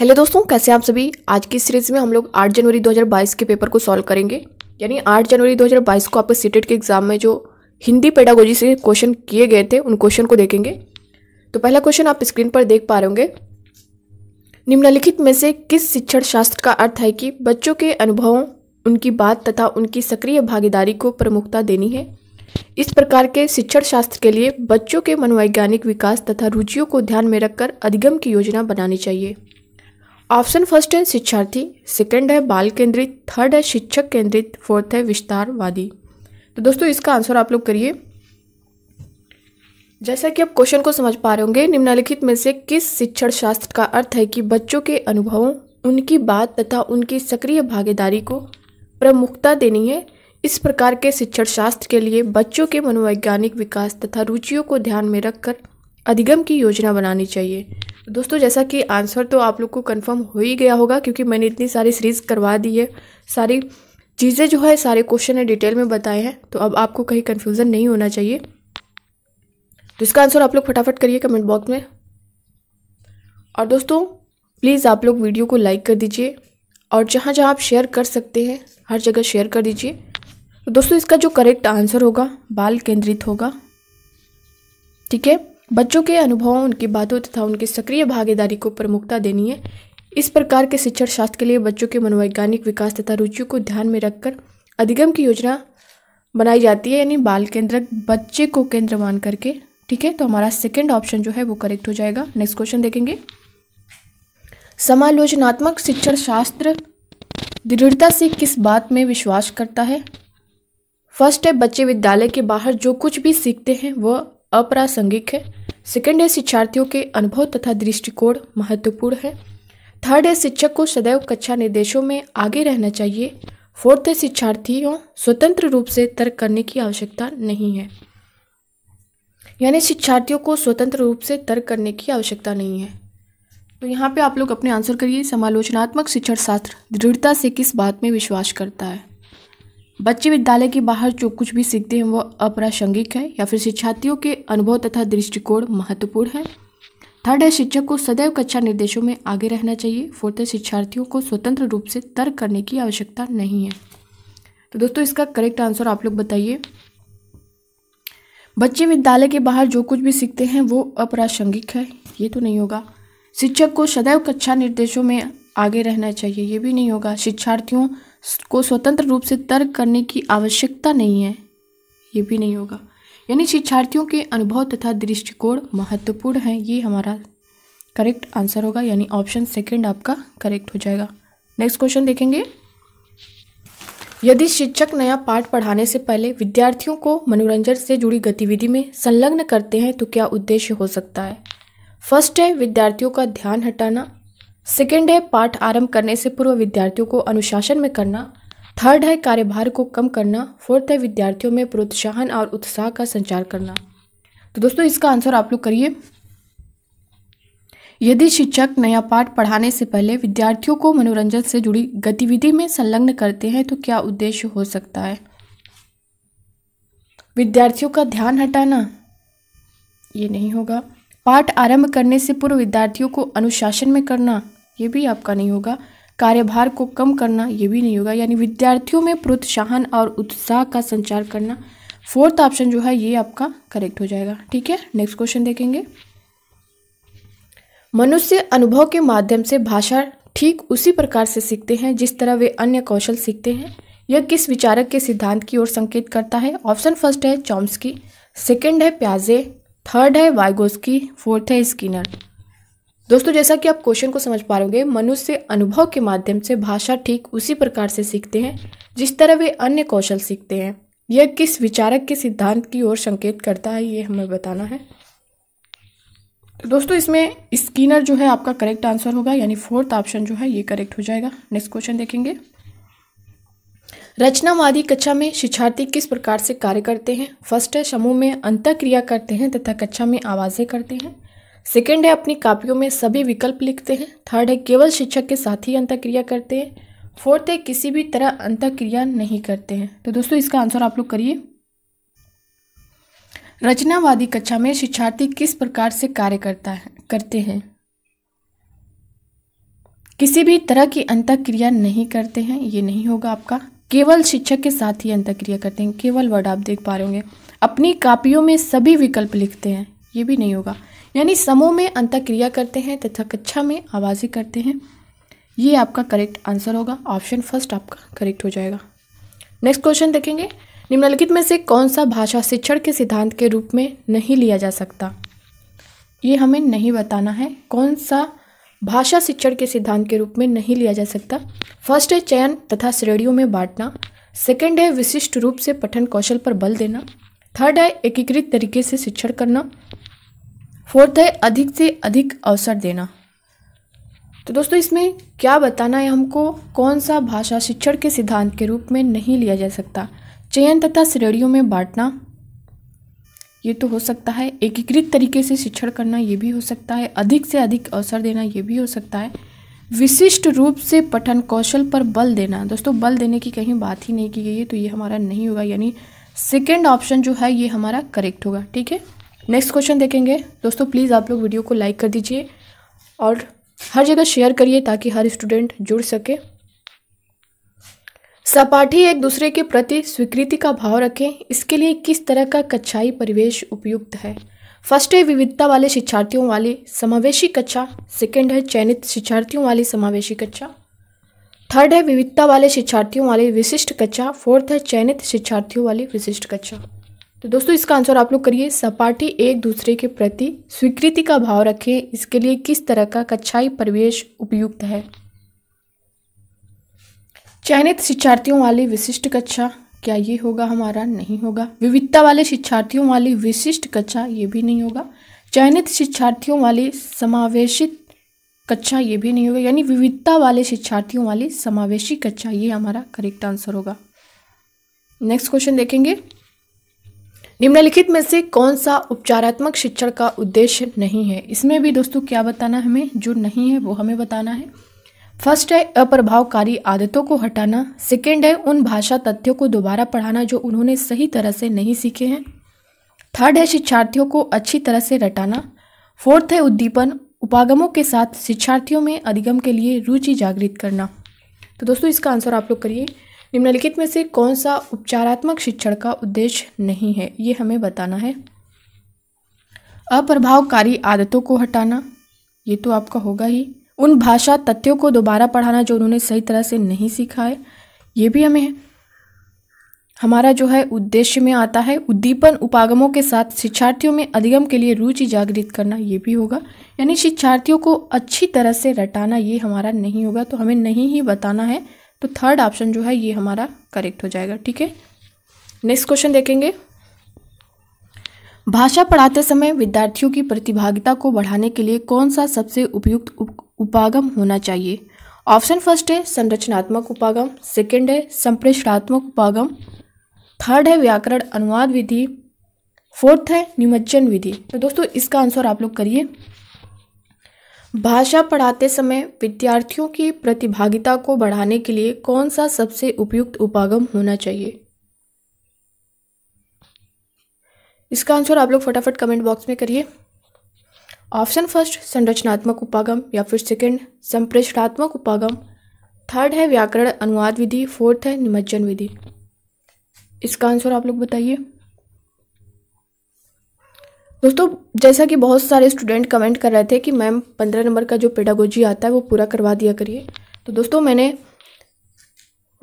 hello दोस्तों कैसे आप सभी आज की सीरीज में हम लोग 8 जनवरी 2022 के पेपर को सॉल्व करेंगे यानी 8 जनवरी 2022 को आपके सीटेट e के एग्जाम में जो हिंदी पेडागोजी से क्वेश्चन किए गए थे उन क्वेश्चन को देखेंगे तो पहला क्वेश्चन आप स्क्रीन पर देख पा रहे होंगे निम्नलिखित में से किस शिक्षण शास्त्र का अर्थ है कि बच्चों के अनुभवों उनकी बात तथा उनकी सक्रिय भागीदारी को प्रमुखता देनी है इस प्रकार के शिक्षण शास्त्र के लिए बच्चों के मनोवैज्ञानिक विकास तथा रुचियों को ध्यान में रखकर अधिगम की योजना बनानी चाहिए ऑप्शन फर्स्ट है शिक्षार्थी सेकंड है बाल केंद्रित थर्ड है शिक्षक केंद्रित फोर्थ है विस्तारवादी तो दोस्तों इसका आंसर आप लोग करिए जैसा कि आप क्वेश्चन को समझ पा रहे होंगे निम्नलिखित में से किस शिक्षण शास्त्र का अर्थ है कि बच्चों के अनुभवों उनकी बात तथा उनकी सक्रिय भागीदारी को प्रमुखता देनी है इस प्रकार के शिक्षण शास्त्र के लिए बच्चों के मनोवैज्ञानिक विकास तथा रुचियों को ध्यान में रखकर अधिगम की योजना बनानी चाहिए तो दोस्तों जैसा कि आंसर तो आप लोग को कंफर्म हो ही गया होगा क्योंकि मैंने इतनी सारी सीरीज़ करवा दी है सारी चीज़ें जो है सारे क्वेश्चन है डिटेल में बताए हैं तो अब आपको कहीं कन्फ्यूज़न नहीं होना चाहिए तो इसका आंसर आप लोग फटाफट करिए कमेंट बॉक्स में और दोस्तों प्लीज़ आप लोग वीडियो को लाइक कर दीजिए और जहाँ जहाँ आप शेयर कर सकते हैं हर जगह शेयर कर दीजिए तो दोस्तों इसका जो करेक्ट आंसर होगा बाल केंद्रित होगा ठीक है बच्चों के अनुभवों उनकी बातों तथा उनकी सक्रिय भागीदारी को प्रमुखता देनी है इस प्रकार के शिक्षण शास्त्र के लिए बच्चों के मनोवैज्ञानिक विकास तथा रुचियों को ध्यान में रखकर अधिगम की योजना बनाई जाती है यानी बाल केंद्रक बच्चे को केंद्र मान करके ठीक है तो हमारा सेकेंड ऑप्शन जो है वो करेक्ट हो जाएगा नेक्स्ट क्वेश्चन देखेंगे समालोचनात्मक शिक्षण शास्त्र दृढ़ता से किस बात में विश्वास करता है फर्स्ट है बच्चे विद्यालय के बाहर जो कुछ भी सीखते हैं वह अप्रासंगिक है सेकेंड ईयर शिक्षार्थियों के अनुभव तथा दृष्टिकोण महत्वपूर्ण है थर्ड ईयर शिक्षक को सदैव कक्षा निर्देशों में आगे रहना चाहिए फोर्थ ईयर शिक्षार्थियों स्वतंत्र रूप से तर्क करने की आवश्यकता नहीं है यानी शिक्षार्थियों को स्वतंत्र रूप से तर्क करने की आवश्यकता नहीं है तो यहाँ पे आप लोग अपने आंसर करिए समालोचनात्मक शिक्षण शास्त्र दृढ़ता से किस बात में विश्वास करता है बच्चे विद्यालय के बाहर जो कुछ भी सीखते हैं वह अप्रासंगिक है या फिर शिक्षार्थियों के अनुभव तथा दृष्टिकोण महत्वपूर्ण है थर्ड है शिक्षक को सदैव कक्षा निर्देशों में आगे रहना चाहिए फोर्थ है शिक्षार्थियों को स्वतंत्र रूप से तर्क करने की आवश्यकता नहीं है तो दोस्तों इसका करेक्ट आंसर आप लोग बताइए बच्चे विद्यालय के बाहर जो कुछ भी सीखते हैं वो अप्रासंगिक है ये तो नहीं होगा शिक्षक को सदैव कक्षा निर्देशों में आगे रहना चाहिए ये भी नहीं होगा शिक्षार्थियों को स्वतंत्र रूप से तर्क करने की आवश्यकता नहीं है ये भी नहीं होगा यानी शिक्षार्थियों के अनुभव तथा दृष्टिकोण महत्वपूर्ण हैं ये हमारा करेक्ट आंसर होगा यानी ऑप्शन सेकंड आपका करेक्ट हो जाएगा नेक्स्ट क्वेश्चन देखेंगे यदि शिक्षक नया पाठ पढ़ाने से पहले विद्यार्थियों को मनोरंजन से जुड़ी गतिविधि में संलग्न करते हैं तो क्या उद्देश्य हो सकता है फर्स्ट है विद्यार्थियों का ध्यान हटाना सेकेंड है पाठ आरंभ करने से पूर्व विद्यार्थियों को अनुशासन में करना थर्ड है कार्यभार को कम करना फोर्थ है विद्यार्थियों में प्रोत्साहन और उत्साह का संचार करना तो दोस्तों इसका आंसर आप लोग करिए यदि शिक्षक नया पाठ पढ़ाने से पहले विद्यार्थियों को मनोरंजन से जुड़ी गतिविधि में संलग्न करते हैं तो क्या उद्देश्य हो सकता है विद्यार्थियों का ध्यान हटाना ये नहीं होगा पाठ आरंभ करने से पूर्व विद्यार्थियों को अनुशासन में करना ये भी आपका नहीं होगा कार्यभार को कम करना ये भी नहीं होगा यानी विद्यार्थियों में प्रोत्साहन और उत्साह का संचार करना फोर्थ ऑप्शन जो है ये आपका करेक्ट हो जाएगा ठीक है नेक्स्ट क्वेश्चन देखेंगे मनुष्य अनुभव के माध्यम से भाषा ठीक उसी प्रकार से सीखते हैं जिस तरह वे अन्य कौशल सीखते हैं यह किस विचारक के सिद्धांत की ओर संकेत करता है ऑप्शन फर्स्ट है चॉम्स्की सेकंड है प्याजे थर्ड है वाइगोस्की फोर्थ है स्किनर दोस्तों जैसा कि आप क्वेश्चन को समझ पा रहे मनुष्य अनुभव के माध्यम से भाषा ठीक उसी प्रकार से सीखते हैं जिस तरह वे अन्य कौशल सीखते हैं यह किस विचारक के सिद्धांत की ओर संकेत करता है ये हमें बताना है तो दोस्तों इसमें स्किनर जो है आपका करेक्ट आंसर होगा यानी फोर्थ ऑप्शन जो है ये करेक्ट हो जाएगा नेक्स्ट क्वेश्चन देखेंगे रचनावादी कक्षा में शिक्षार्थी किस प्रकार से कार्य करते हैं फर्स्ट है समूह में अंत क्रिया करते हैं तथा कक्षा में आवाज़ें करते हैं सेकेंड है अपनी कापियों में सभी विकल्प लिखते हैं थर्ड है केवल शिक्षक के साथ ही अंत क्रिया करते हैं फोर्थ है किसी भी तरह अंत क्रिया नहीं करते हैं तो दोस्तों इसका आंसर आप लोग करिए रचनावादी कक्षा में शिक्षार्थी किस प्रकार से कार्य करता है करते हैं किसी भी तरह की अंत क्रिया नहीं करते हैं ये नहीं होगा आपका केवल शिक्षक के साथ ही अंतक्रिया करते हैं केवल वर्ड आप देख पा रहे होंगे अपनी कापियों में सभी विकल्प लिखते हैं ये भी नहीं होगा यानी समूह में अंतक्रिया करते हैं तथा कक्षा में आवाजी करते हैं ये आपका करेक्ट आंसर होगा ऑप्शन फर्स्ट आपका करेक्ट हो जाएगा नेक्स्ट क्वेश्चन देखेंगे निम्नलिखित में से कौन सा भाषा शिक्षण के सिद्धांत के रूप में नहीं लिया जा सकता ये हमें नहीं बताना है कौन सा भाषा शिक्षण के सिद्धांत के रूप में नहीं लिया जा सकता फर्स्ट है चयन तथा श्रेणियों में बांटना सेकेंड है विशिष्ट रूप से पठन कौशल पर बल देना थर्ड है एकीकृत तरीके से शिक्षण करना फोर्थ है अधिक से अधिक अवसर देना तो दोस्तों इसमें क्या बताना है हमको कौन सा भाषा शिक्षण के सिद्धांत के रूप में नहीं लिया जा सकता चयन तथा श्रेणियों में बांटना ये तो हो सकता है एकीकृत तरीके से शिक्षण करना ये भी हो सकता है अधिक से अधिक अवसर देना ये भी हो सकता है विशिष्ट रूप से पठन कौशल पर बल देना दोस्तों बल देने की कहीं बात ही नहीं की गई है तो ये हमारा नहीं होगा यानी सेकेंड ऑप्शन जो है ये हमारा करेक्ट होगा ठीक है नेक्स्ट क्वेश्चन देखेंगे दोस्तों प्लीज़ आप लोग वीडियो को लाइक कर दीजिए और हर जगह शेयर करिए ताकि हर स्टूडेंट जुड़ सके सपाठी एक दूसरे के प्रति स्वीकृति का भाव रखें इसके लिए किस तरह का कक्षाई परिवेश उपयुक्त है फर्स्ट है विविधता वाले शिक्षार्थियों वाली समावेशी कक्षा सेकेंड है चयनित शिक्षार्थियों वाली समावेशी कक्षा थर्ड है विविधता वाले शिक्षार्थियों वाली विशिष्ट कक्षा फोर्थ है चयनित शिक्षार्थियों वाली विशिष्ट कक्षा तो दोस्तों इसका आंसर आप लोग करिए सपाटी एक दूसरे के प्रति स्वीकृति का भाव रखें इसके लिए किस तरह का कक्षाई परिवेश उपयुक्त है चयनित शिक्षार्थियों वाली विशिष्ट कक्षा क्या ये होगा हमारा नहीं होगा विविधता वाले शिक्षार्थियों वाली विशिष्ट कक्षा ये भी नहीं होगा चयनित शिक्षार्थियों वाली समावेशित कक्षा ये भी नहीं होगा यानी विविधता वाले शिक्षार्थियों वाली समावेशी कक्षा ये हमारा करेक्ट आंसर होगा नेक्स्ट क्वेश्चन देखेंगे निम्नलिखित में से कौन सा उपचारात्मक शिक्षण का उद्देश्य नहीं है इसमें भी दोस्तों क्या बताना हमें जो नहीं है वो हमें बताना है फर्स्ट है अप्रभावकारी आदतों को हटाना सेकेंड है उन भाषा तथ्यों को दोबारा पढ़ाना जो उन्होंने सही तरह से नहीं सीखे हैं थर्ड है शिक्षार्थियों को अच्छी तरह से रटाना फोर्थ है उद्दीपन उपागमों के साथ शिक्षार्थियों में अधिगम के लिए रुचि जागृत करना तो दोस्तों इसका आंसर आप लोग करिए निम्नलिखित में से कौन सा उपचारात्मक शिक्षण का उद्देश्य नहीं है ये हमें बताना है अप्रभावकारी आदतों को हटाना ये तो आपका होगा ही उन भाषा तथ्यों को दोबारा पढ़ाना जो उन्होंने सही तरह से नहीं सीखा है ये भी हमें हमारा जो है उद्देश्य में आता है उद्दीपन उपागमों के साथ शिक्षार्थियों में अधिगम के लिए रुचि जागृत करना ये भी होगा यानी शिक्षार्थियों को अच्छी तरह से रटाना ये हमारा नहीं होगा तो हमें नहीं ही बताना है तो थर्ड ऑप्शन जो है ये हमारा करेक्ट हो जाएगा ठीक है नेक्स्ट क्वेश्चन देखेंगे भाषा पढ़ाते समय विद्यार्थियों की प्रतिभागिता को बढ़ाने के लिए कौन सा सबसे उपयुक्त उप, उपागम होना चाहिए ऑप्शन फर्स्ट है संरचनात्मक उपागम सेकंड है संप्रेषणात्मक उपागम थर्ड है व्याकरण अनुवाद विधि फोर्थ है निमज्जन विधि तो दोस्तों इसका आंसर आप लोग करिए भाषा पढ़ाते समय विद्यार्थियों की प्रतिभागिता को बढ़ाने के लिए कौन सा सबसे उपयुक्त उपागम होना चाहिए इसका आंसर आप लोग फटाफट कमेंट बॉक्स में करिए ऑप्शन फर्स्ट संरचनात्मक उपागम या फिर सेकंड संप्रेषणात्मक उपागम थर्ड है व्याकरण अनुवाद विधि फोर्थ है निमज्जन विधि इसका आंसर आप लोग बताइए दोस्तों जैसा कि बहुत सारे स्टूडेंट कमेंट कर रहे थे कि मैम पंद्रह नंबर का जो पेडागोजी आता है वो पूरा करवा दिया करिए तो दोस्तों मैंने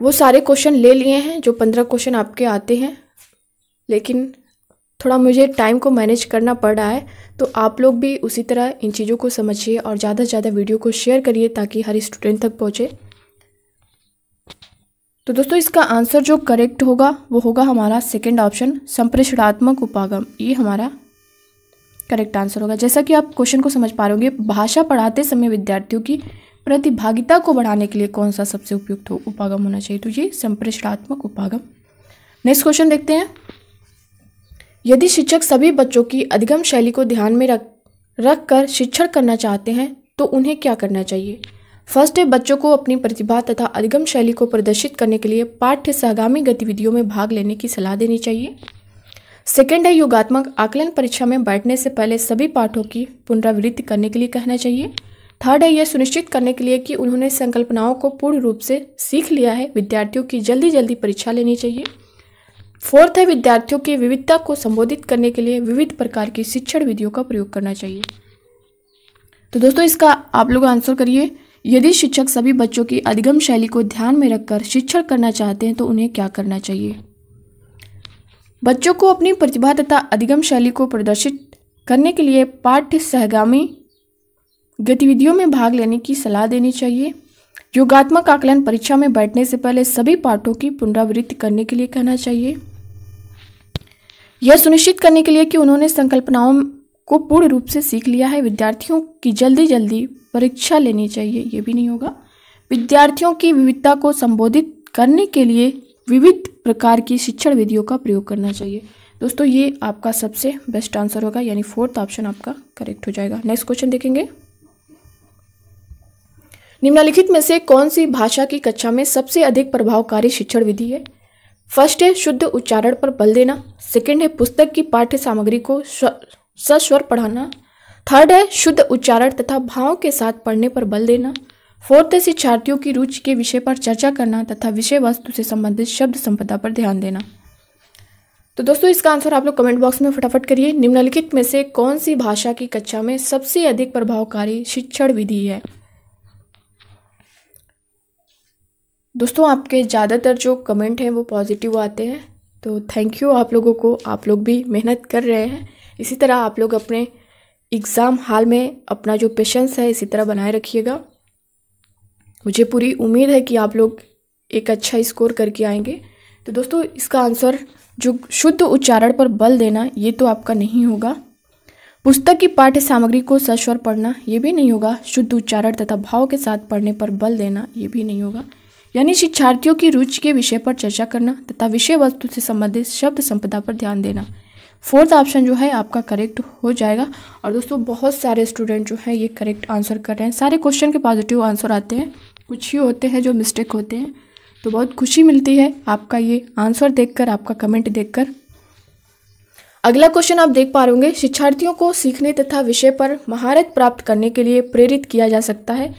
वो सारे क्वेश्चन ले लिए हैं जो पंद्रह क्वेश्चन आपके आते हैं लेकिन थोड़ा मुझे टाइम को मैनेज करना पड़ रहा है तो आप लोग भी उसी तरह इन चीज़ों को समझिए और ज़्यादा से ज़्यादा वीडियो को शेयर करिए ताकि हर स्टूडेंट तक पहुँचे तो दोस्तों इसका आंसर जो करेक्ट होगा वो होगा हमारा सेकेंड ऑप्शन संप्रेषणात्मक उपागम ये हमारा करेक्ट आंसर होगा जैसा कि आप क्वेश्चन को समझ पा रहे होंगे भाषा पढ़ाते समय विद्यार्थियों की प्रतिभागिता को बढ़ाने के लिए कौन सा सबसे उपयुक्त हो उपागम होना चाहिए तो ये संप्रेषणात्मक उपागम नेक्स्ट क्वेश्चन देखते हैं यदि शिक्षक सभी बच्चों की अधिगम शैली को ध्यान में रख रख कर शिक्षण करना चाहते हैं तो उन्हें क्या करना चाहिए फर्स्ट है बच्चों को अपनी प्रतिभा तथा अधिगम शैली को प्रदर्शित करने के लिए पाठ्य सहगामी गतिविधियों में भाग लेने की सलाह देनी चाहिए सेकेंड है योगात्मक आकलन परीक्षा में बैठने से पहले सभी पाठों की पुनरावृत्ति करने के लिए कहना चाहिए थर्ड है यह सुनिश्चित करने के लिए कि उन्होंने संकल्पनाओं को पूर्ण रूप से सीख लिया है विद्यार्थियों की जल्दी जल्दी परीक्षा लेनी चाहिए फोर्थ है विद्यार्थियों की विविधता को संबोधित करने के लिए विविध प्रकार की शिक्षण विधियों का प्रयोग करना चाहिए तो दोस्तों इसका आप लोग आंसर करिए यदि शिक्षक सभी बच्चों की अधिगम शैली को ध्यान में रखकर शिक्षण करना चाहते हैं तो उन्हें क्या करना चाहिए बच्चों को अपनी प्रतिभा तथा अधिगम शैली को प्रदर्शित करने के लिए पाठ्य सहगामी गतिविधियों में भाग लेने की सलाह देनी चाहिए योगात्मक आकलन परीक्षा में बैठने से पहले सभी पाठों की पुनरावृत्ति करने के लिए कहना चाहिए यह सुनिश्चित करने के लिए कि उन्होंने संकल्पनाओं को पूर्ण रूप से सीख लिया है विद्यार्थियों की जल्दी जल्दी परीक्षा लेनी चाहिए ये भी नहीं होगा विद्यार्थियों की विविधता को संबोधित करने के लिए विविध प्रकार की शिक्षण विधियों का प्रयोग करना चाहिए दोस्तों ये आपका सबसे बेस्ट आंसर होगा यानी फोर्थ ऑप्शन आपका करेक्ट हो जाएगा नेक्स्ट क्वेश्चन देखेंगे निम्नलिखित में से कौन सी भाषा की कक्षा में सबसे अधिक प्रभावकारी शिक्षण विधि है फर्स्ट है शुद्ध उच्चारण पर बल देना सेकंड है पुस्तक की पाठ्य सामग्री को सस्वर पढ़ाना थर्ड है शुद्ध उच्चारण तथा भावों के साथ पढ़ने पर बल देना फोर्थ है शिक्षार्थियों की रुचि के विषय पर चर्चा करना तथा विषय वस्तु से संबंधित शब्द संपदा पर ध्यान देना तो दोस्तों इसका आंसर आप लोग कमेंट बॉक्स में फटाफट करिए निम्नलिखित में से कौन सी भाषा की कक्षा में सबसे अधिक प्रभावकारी शिक्षण विधि है दोस्तों आपके ज़्यादातर जो कमेंट हैं वो पॉजिटिव आते हैं तो थैंक यू आप लोगों को आप लोग भी मेहनत कर रहे हैं इसी तरह आप लोग अपने एग्ज़ाम हाल में अपना जो पेशेंस है इसी तरह बनाए रखिएगा मुझे पूरी उम्मीद है कि आप लोग एक अच्छा स्कोर करके आएंगे तो दोस्तों इसका आंसर जो शुद्ध उच्चारण पर बल देना ये तो आपका नहीं होगा पुस्तक की पाठ्य सामग्री को सस्वर पढ़ना ये भी नहीं होगा शुद्ध उच्चारण तथा भाव के साथ पढ़ने पर बल देना ये भी नहीं होगा यानी शिक्षार्थियों की रुचि के विषय पर चर्चा करना तथा विषय वस्तु से संबंधित शब्द संपदा पर ध्यान देना फोर्थ ऑप्शन जो है आपका करेक्ट हो जाएगा और दोस्तों बहुत सारे स्टूडेंट जो हैं ये करेक्ट आंसर कर रहे हैं सारे क्वेश्चन के पॉजिटिव आंसर आते हैं कुछ ही होते हैं जो मिस्टेक होते हैं तो बहुत खुशी मिलती है आपका ये आंसर देखकर आपका कमेंट देखकर अगला क्वेश्चन आप देख पा रहे होंगे शिक्षार्थियों को सीखने तथा विषय पर महारत प्राप्त करने के लिए प्रेरित किया जा सकता है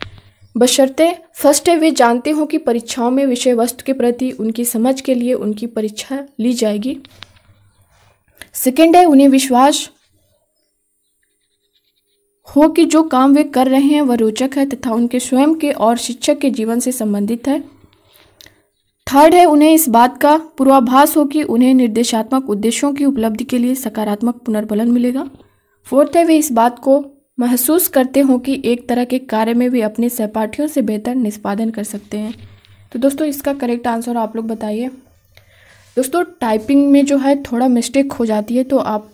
बशर्ते फर्स्ट है वे जानते हों कि परीक्षाओं में विषय वस्तु के प्रति उनकी समझ के लिए उनकी परीक्षा ली जाएगी सेकेंड है उन्हें विश्वास हो कि जो काम वे कर रहे हैं वह रोचक है तथा उनके स्वयं के और शिक्षक के जीवन से संबंधित है थर्ड है उन्हें इस बात का पूर्वाभास हो कि उन्हें निर्देशात्मक उद्देश्यों की उपलब्धि के लिए सकारात्मक पुनर्बलन मिलेगा फोर्थ है वे इस बात को महसूस करते हों कि एक तरह के कार्य में भी अपने सहपाठियों से बेहतर निष्पादन कर सकते हैं तो दोस्तों इसका करेक्ट आंसर आप लोग बताइए दोस्तों टाइपिंग में जो है थोड़ा मिस्टेक हो जाती है तो आप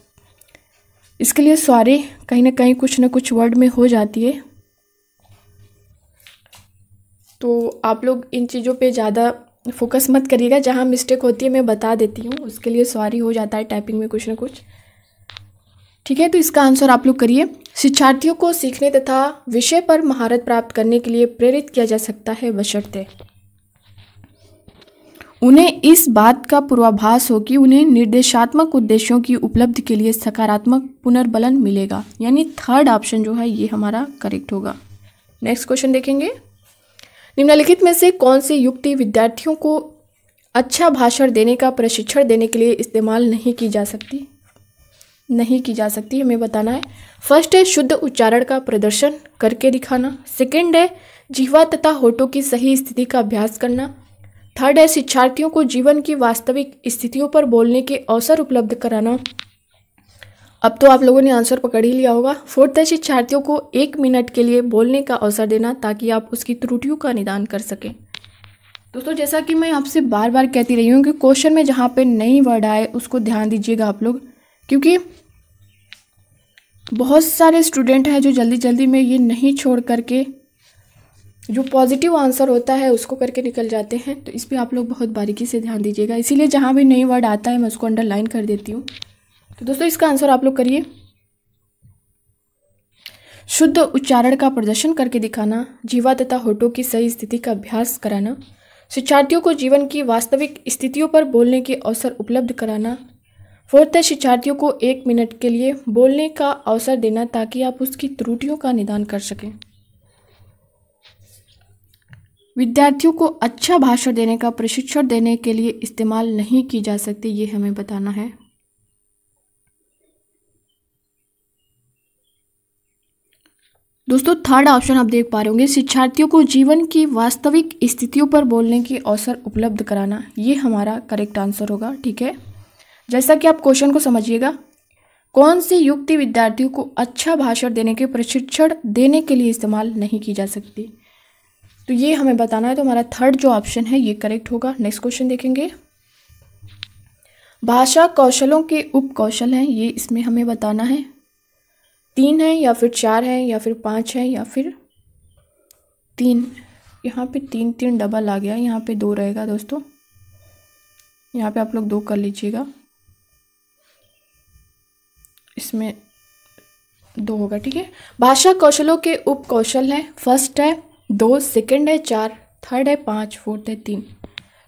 इसके लिए सॉरी कहीं ना कहीं कुछ ना कुछ वर्ड में हो जाती है तो आप लोग इन चीज़ों पे ज़्यादा फोकस मत करिएगा जहाँ मिस्टेक होती है मैं बता देती हूँ उसके लिए सॉरी हो जाता है टाइपिंग में कुछ ना कुछ ठीक है तो इसका आंसर आप लोग करिए शिक्षार्थियों को सीखने तथा विषय पर महारत प्राप्त करने के लिए प्रेरित किया जा सकता है बशर्ते उन्हें इस बात का पूर्वाभास हो कि उन्हें निर्देशात्मक उद्देश्यों की उपलब्धि के लिए सकारात्मक पुनर्बलन मिलेगा यानी थर्ड ऑप्शन जो है ये हमारा करेक्ट होगा नेक्स्ट क्वेश्चन देखेंगे निम्नलिखित में से कौन सी युक्ति विद्यार्थियों को अच्छा भाषण देने का प्रशिक्षण देने के लिए इस्तेमाल नहीं की जा सकती नहीं की जा सकती हमें बताना है फर्स्ट है शुद्ध उच्चारण का प्रदर्शन करके दिखाना सेकेंड है जीवा तथा होठों की सही स्थिति का अभ्यास करना थर्ड है शिक्षार्थियों को जीवन की वास्तविक स्थितियों पर बोलने के अवसर उपलब्ध कराना अब तो आप लोगों ने आंसर पकड़ ही लिया होगा फोर्थ है शिक्षार्थियों को एक मिनट के लिए बोलने का अवसर देना ताकि आप उसकी त्रुटियों का निदान कर सकें दोस्तों जैसा कि मैं आपसे बार बार कहती रही हूँ कि क्वेश्चन में जहाँ पे नई वर्ड आए उसको ध्यान दीजिएगा आप लोग क्योंकि बहुत सारे स्टूडेंट हैं जो जल्दी जल्दी में ये नहीं छोड़ करके जो पॉजिटिव आंसर होता है उसको करके निकल जाते हैं तो इस पर आप लोग बहुत बारीकी से ध्यान दीजिएगा इसीलिए जहाँ भी नई वर्ड आता है मैं उसको अंडरलाइन कर देती हूँ तो दोस्तों इसका आंसर आप लोग करिए शुद्ध उच्चारण का प्रदर्शन करके दिखाना जीवा तथा होठों की सही स्थिति का अभ्यास कराना शिक्षार्थियों को जीवन की वास्तविक स्थितियों पर बोलने के अवसर उपलब्ध कराना फोर्थ है शिक्षार्थियों को एक मिनट के लिए बोलने का अवसर देना ताकि आप उसकी त्रुटियों का निदान कर सकें विद्यार्थियों को अच्छा भाषण देने का प्रशिक्षण देने के लिए इस्तेमाल नहीं की जा सकती ये हमें बताना है दोस्तों थर्ड ऑप्शन आप देख पा रहे होंगे शिक्षार्थियों को जीवन की वास्तविक स्थितियों पर बोलने के अवसर उपलब्ध कराना ये हमारा करेक्ट आंसर होगा ठीक है जैसा कि आप क्वेश्चन को समझिएगा कौन सी युक्ति विद्यार्थियों को अच्छा भाषण देने के प्रशिक्षण देने के लिए इस्तेमाल नहीं की जा सकती तो ये हमें बताना है तो हमारा थर्ड जो ऑप्शन है ये करेक्ट होगा नेक्स्ट क्वेश्चन देखेंगे भाषा कौशलों के उप कौशल हैं ये इसमें हमें बताना है तीन है या फिर चार है या फिर पाँच है या फिर तीन यहाँ पे तीन तीन डबल आ गया यहाँ पे दो रहेगा दोस्तों यहाँ पे आप लोग दो कर लीजिएगा इसमें दो होगा ठीक है भाषा कौशलों के उप कौशल हैं फर्स्ट है दो सेकंड है चार थर्ड है पाँच फोर्थ है तीन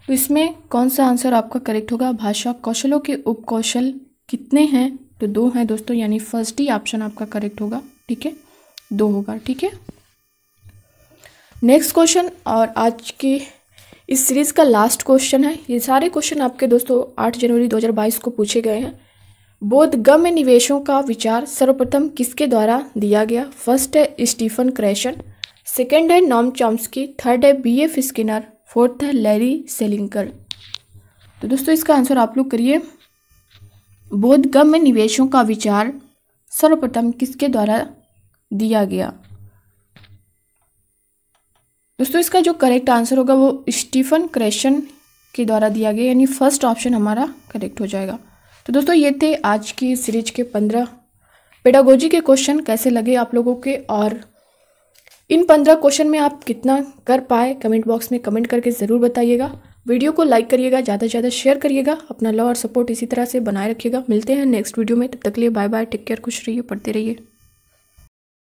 तो इसमें कौन सा आंसर आपका करेक्ट होगा भाषा कौशलों के उप कौशल कितने हैं तो दो हैं दोस्तों यानी फर्स्ट ही ऑप्शन आपका करेक्ट होगा ठीक है दो होगा ठीक है नेक्स्ट क्वेश्चन और आज की इस सीरीज़ का लास्ट क्वेश्चन है ये सारे क्वेश्चन आपके दोस्तों आठ जनवरी दो को पूछे गए हैं बौद्धगम्य निवेशों का विचार सर्वप्रथम किसके द्वारा दिया गया फर्स्ट है स्टीफन क्रेशन सेकेंड है नॉम चॉम्सकी थर्ड है बी एफ स्किनर फोर्थ है लैरी सेलिंकर तो दोस्तों इसका आंसर आप लोग करिए बौद्धगम्य निवेशों का विचार सर्वप्रथम किसके द्वारा दिया गया दोस्तों इसका जो करेक्ट आंसर होगा वो स्टीफन क्रेशन के द्वारा दिया गया यानी फर्स्ट ऑप्शन हमारा करेक्ट हो जाएगा तो दोस्तों ये थे आज की सीरीज के पंद्रह पेडागोजी के क्वेश्चन कैसे लगे आप लोगों के और इन पंद्रह क्वेश्चन में आप कितना कर पाए कमेंट बॉक्स में कमेंट करके ज़रूर बताइएगा वीडियो को लाइक करिएगा ज़्यादा से ज़्यादा शेयर करिएगा अपना लव और सपोर्ट इसी तरह से बनाए रखिएगा मिलते हैं नेक्स्ट वीडियो में तब तक लिए बाय बाय टेक केयर खुश रहिए पढ़ते रहिए